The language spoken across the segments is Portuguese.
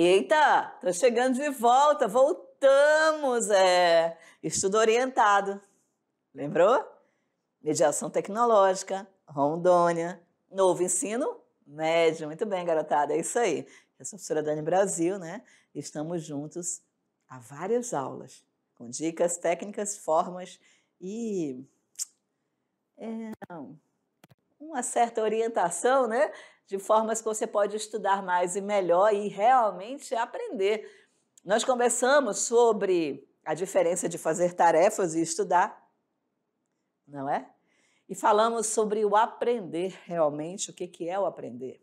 Eita, tô chegando de volta, voltamos, é, estudo orientado, lembrou? Mediação tecnológica, Rondônia, novo ensino médio, muito bem, garotada, é isso aí. Eu sou a professora Dani Brasil, né? Estamos juntos há várias aulas, com dicas, técnicas, formas e é, uma certa orientação, né? de formas que você pode estudar mais e melhor e realmente aprender. Nós conversamos sobre a diferença de fazer tarefas e estudar, não é? E falamos sobre o aprender realmente, o que é o aprender.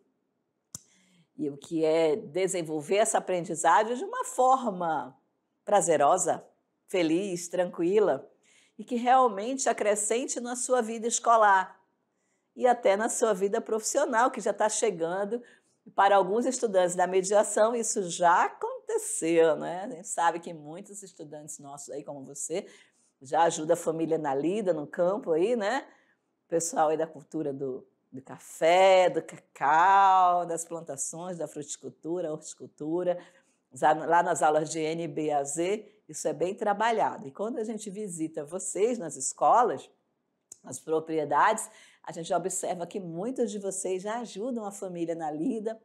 E o que é desenvolver essa aprendizagem de uma forma prazerosa, feliz, tranquila e que realmente acrescente na sua vida escolar e até na sua vida profissional, que já está chegando. Para alguns estudantes da mediação, isso já aconteceu, né? A gente sabe que muitos estudantes nossos aí, como você, já ajuda a família na lida, no campo aí, né? O pessoal aí da cultura do, do café, do cacau, das plantações, da fruticultura, horticultura. Lá nas aulas de NBAZ, isso é bem trabalhado. E quando a gente visita vocês nas escolas, nas propriedades, a gente observa que muitos de vocês já ajudam a família na lida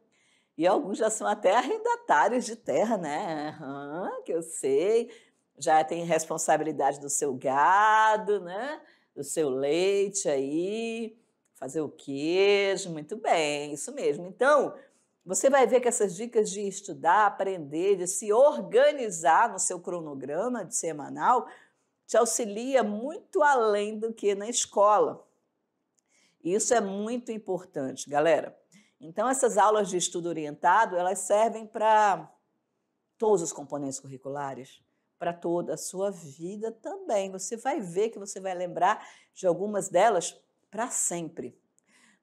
e alguns já são até arrendatários de terra, né? Uhum, que eu sei. Já tem responsabilidade do seu gado, né? Do seu leite aí, fazer o queijo, muito bem, isso mesmo. Então, você vai ver que essas dicas de estudar, aprender, de se organizar no seu cronograma de semanal te auxilia muito além do que na escola. Isso é muito importante, galera. Então, essas aulas de estudo orientado, elas servem para todos os componentes curriculares, para toda a sua vida também. Você vai ver que você vai lembrar de algumas delas para sempre.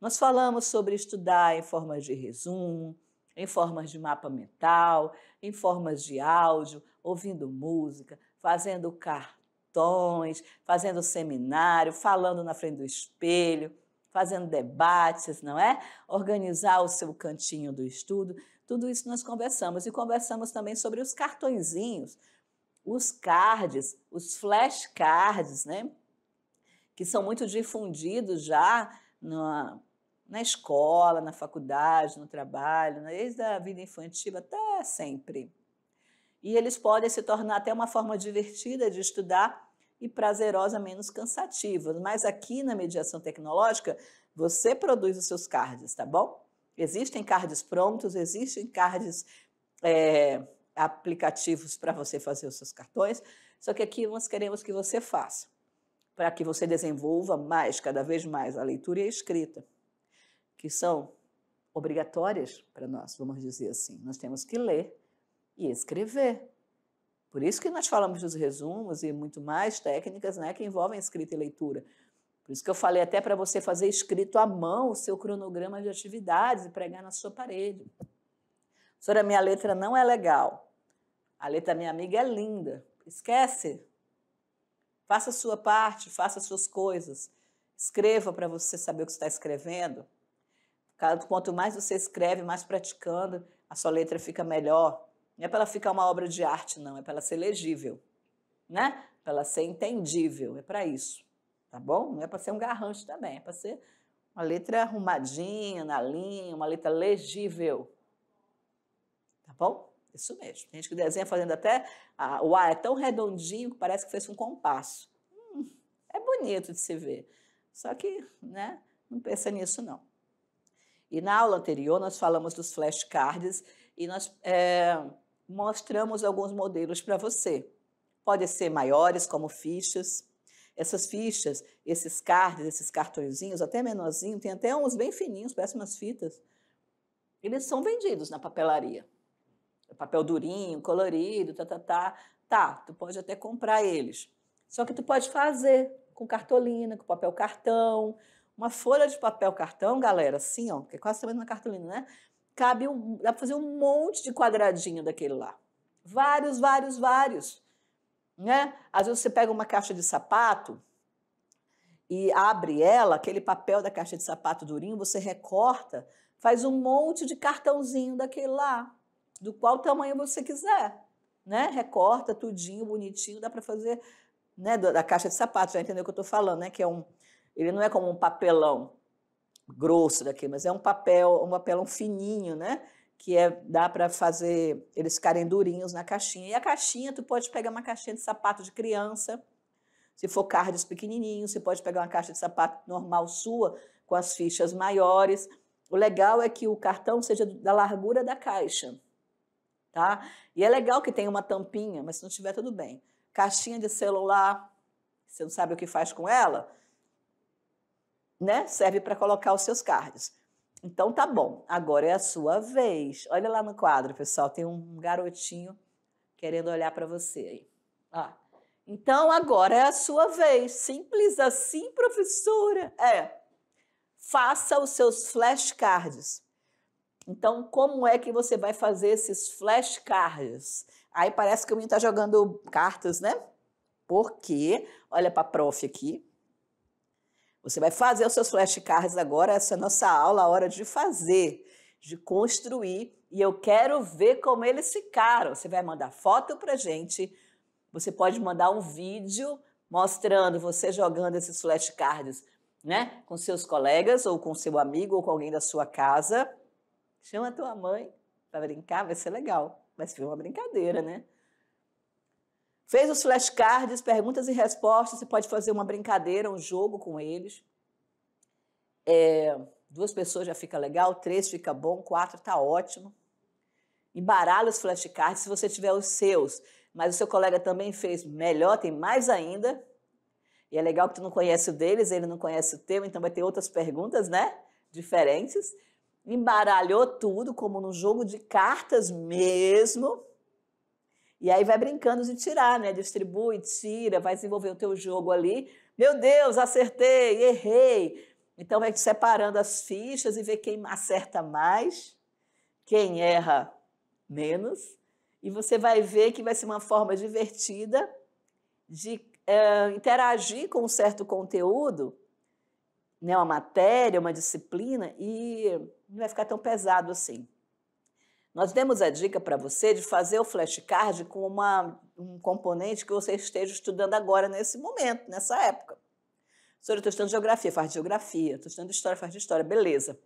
Nós falamos sobre estudar em formas de resumo, em formas de mapa mental, em formas de áudio, ouvindo música, fazendo cartões, fazendo seminário, falando na frente do espelho, fazendo debates, não é? Organizar o seu cantinho do estudo. Tudo isso nós conversamos. E conversamos também sobre os cartõezinhos, os cards, os flashcards, né? Que são muito difundidos já na, na escola, na faculdade, no trabalho, né? desde a vida infantil até sempre. E eles podem se tornar até uma forma divertida de estudar e prazerosa, menos cansativa. Mas aqui na mediação tecnológica, você produz os seus cards, tá bom? Existem cards prontos, existem cards, é, aplicativos para você fazer os seus cartões, só que aqui nós queremos que você faça, para que você desenvolva mais, cada vez mais, a leitura e a escrita, que são obrigatórias para nós, vamos dizer assim. Nós temos que ler e escrever. Por isso que nós falamos dos resumos e muito mais técnicas né, que envolvem escrita e leitura. Por isso que eu falei até para você fazer escrito à mão o seu cronograma de atividades e pregar na sua parede. Sora, minha letra não é legal. A letra minha amiga é linda. Esquece. Faça a sua parte, faça as suas coisas. Escreva para você saber o que está escrevendo. Quanto mais você escreve, mais praticando, a sua letra fica melhor. Não é para ela ficar uma obra de arte, não, é para ela ser legível, né? Para ela ser entendível, é para isso, tá bom? Não é para ser um garrancho também, é para ser uma letra arrumadinha, na linha, uma letra legível. Tá bom? Isso mesmo. Tem gente que desenha fazendo até. A, o A é tão redondinho que parece que fez um compasso. Hum, é bonito de se ver. Só que, né? Não pensa nisso, não. E na aula anterior, nós falamos dos flashcards e nós. É, mostramos alguns modelos para você. Pode ser maiores, como fichas. Essas fichas, esses cards, esses cartõezinhos, até menorzinho, tem até uns bem fininhos, péssimas fitas. Eles são vendidos na papelaria. Papel durinho, colorido, tá, tá, tá. Tá, tu pode até comprar eles. Só que tu pode fazer com cartolina, com papel cartão, uma folha de papel cartão, galera, assim, ó, que é quase também uma cartolina, né? Cabe um, dá para fazer um monte de quadradinho daquele lá. Vários, vários, vários. Né? Às vezes você pega uma caixa de sapato e abre ela, aquele papel da caixa de sapato durinho, você recorta, faz um monte de cartãozinho daquele lá, do qual tamanho você quiser. Né? Recorta tudinho, bonitinho, dá para fazer né? da caixa de sapato, já entendeu o que eu estou falando, né? que é um, ele não é como um papelão, grosso daqui, mas é um papel, um papelão fininho, né? Que é, dá para fazer eles ficarem durinhos na caixinha. E a caixinha, tu pode pegar uma caixinha de sapato de criança, se for cards pequenininhos, você pode pegar uma caixa de sapato normal sua, com as fichas maiores. O legal é que o cartão seja da largura da caixa, tá? E é legal que tenha uma tampinha, mas se não tiver, tudo bem. Caixinha de celular, você não sabe o que faz com ela? né? Serve para colocar os seus cards. Então tá bom, agora é a sua vez. Olha lá no quadro, pessoal, tem um garotinho querendo olhar para você aí. Ah, então agora é a sua vez. Simples assim, professora. É. Faça os seus flashcards. Então, como é que você vai fazer esses flashcards? Aí parece que o menino está jogando cartas, né? Porque, olha para a prof aqui, você vai fazer os seus flashcards agora, essa é a nossa aula, a hora de fazer, de construir, e eu quero ver como eles ficaram. Você vai mandar foto para gente, você pode mandar um vídeo mostrando você jogando esses flashcards, né? Com seus colegas, ou com seu amigo, ou com alguém da sua casa. Chama a tua mãe para brincar, vai ser legal. Mas foi uma brincadeira, né? Fez os flashcards, perguntas e respostas. Você pode fazer uma brincadeira, um jogo com eles. É, duas pessoas já fica legal, três fica bom, quatro está ótimo. Embaralha os flashcards se você tiver os seus. Mas o seu colega também fez melhor, tem mais ainda. E é legal que tu não conhece o deles, ele não conhece o teu, então vai ter outras perguntas, né? Diferentes. Embaralhou tudo, como num jogo de cartas mesmo. E aí vai brincando de tirar, né? Distribui, tira, vai desenvolver o teu jogo ali. Meu Deus, acertei, errei. Então vai separando as fichas e vê quem acerta mais, quem erra menos. E você vai ver que vai ser uma forma divertida de é, interagir com um certo conteúdo, né? uma matéria, uma disciplina, e não vai ficar tão pesado assim. Nós demos a dica para você de fazer o flashcard com uma, um componente que você esteja estudando agora, nesse momento, nessa época. Senhora, estou estudando geografia, faz de geografia. Estou estudando história, faz de história. Beleza.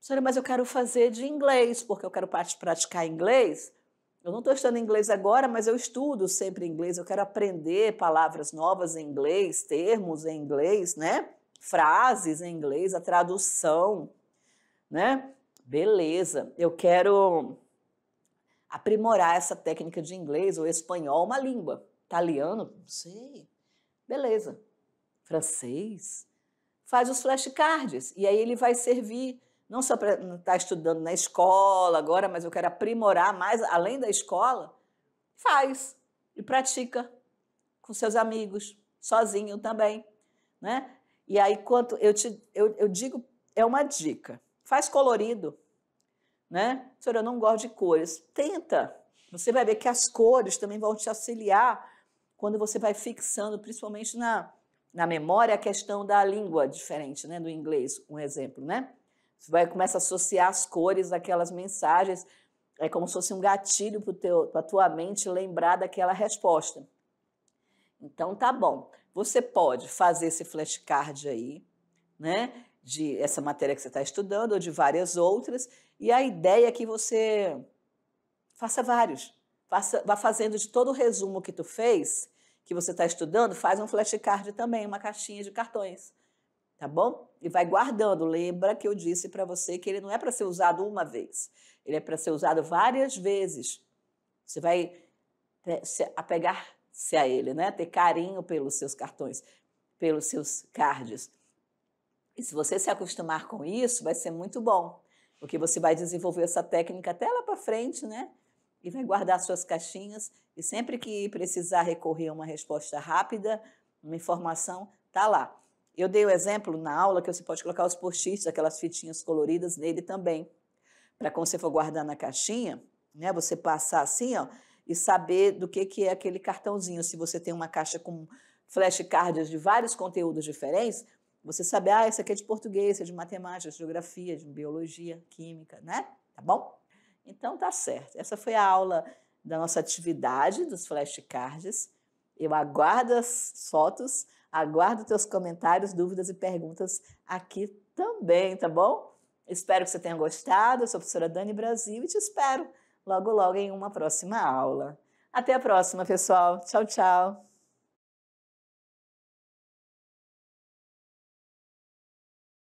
Senhora, mas eu quero fazer de inglês, porque eu quero praticar inglês. Eu não estou estudando inglês agora, mas eu estudo sempre inglês. Eu quero aprender palavras novas em inglês, termos em inglês, né? Frases em inglês, a tradução, né? Beleza, eu quero aprimorar essa técnica de inglês ou espanhol, uma língua. Italiano, não sei. Beleza. Francês. Faz os flashcards. E aí ele vai servir não só para estar tá estudando na escola agora, mas eu quero aprimorar mais além da escola. Faz e pratica com seus amigos, sozinho também. Né? E aí, quanto eu, te, eu, eu digo, é uma dica. Faz colorido, né? Senhora, eu não gosto de cores. Tenta. Você vai ver que as cores também vão te auxiliar quando você vai fixando, principalmente na, na memória, a questão da língua diferente, né? Do inglês, um exemplo, né? Você vai começa a associar as cores daquelas mensagens. É como se fosse um gatilho para a tua mente lembrar daquela resposta. Então tá bom. Você pode fazer esse flashcard aí, né? de essa matéria que você está estudando ou de várias outras. E a ideia é que você faça vários. Faça, vá fazendo de todo o resumo que tu fez, que você está estudando, faz um flashcard também, uma caixinha de cartões. Tá bom? E vai guardando. Lembra que eu disse para você que ele não é para ser usado uma vez. Ele é para ser usado várias vezes. Você vai é, se apegar-se a ele, né? Ter carinho pelos seus cartões, pelos seus cards. E se você se acostumar com isso, vai ser muito bom, porque você vai desenvolver essa técnica até lá para frente, né? E vai guardar suas caixinhas e sempre que precisar recorrer a uma resposta rápida, uma informação, tá lá. Eu dei o exemplo na aula que você pode colocar os post-its, aquelas fitinhas coloridas nele também. Para quando você for guardar na caixinha, né, você passar assim, ó, e saber do que, que é aquele cartãozinho. Se você tem uma caixa com flashcards de vários conteúdos diferentes, você saber, ah, isso aqui é de português, é de matemática, de geografia, de biologia, química, né? Tá bom? Então tá certo. Essa foi a aula da nossa atividade dos flashcards. Eu aguardo as fotos, aguardo teus comentários, dúvidas e perguntas aqui também, tá bom? Espero que você tenha gostado. Eu sou a professora Dani Brasil e te espero logo, logo em uma próxima aula. Até a próxima, pessoal. Tchau, tchau.